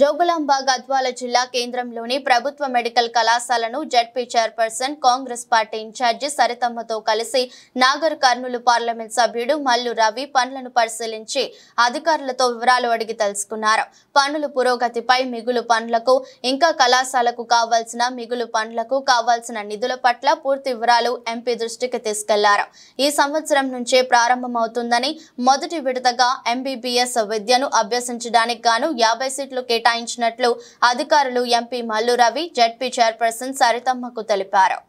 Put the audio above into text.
జోగులాంబ గద్వాల జిల్లా కేంద్రంలోని ప్రభుత్వ మెడికల్ కళాశాలను ZP chairperson Congress party incharge సరితమ్మతో కలిసి నాగర్ కర్నూలు పార్లమెంట్ సభ్యుడు మల్లు రవి పనులను పరిశీలించి అధికారులతో వివరాలు అడిగి తెలుసుకున్నారు పనుల పురోగతిపై మిగులు పనులకు ఇంకా కళాశాలకు కావాల్సిన మిగులు పనులకు కావాల్సిన నిధుల పట్ల పూర్తి వివరాలు ఎంపీ దృష్టికి తీసుకెళ్లారు ఈ సంవత్సరం నుంచే ప్రారంభమవుతుందని మొదటి విడతగా ఎంబీబీఎస్ విద్యను అభ్యసించడానికి గాను యాభై సీట్లు కేటాయించారు కేటాయించినట్లు అధికారులు MP Mallu Ravi ZP chairperson సరితమ్మకు తెలిపారు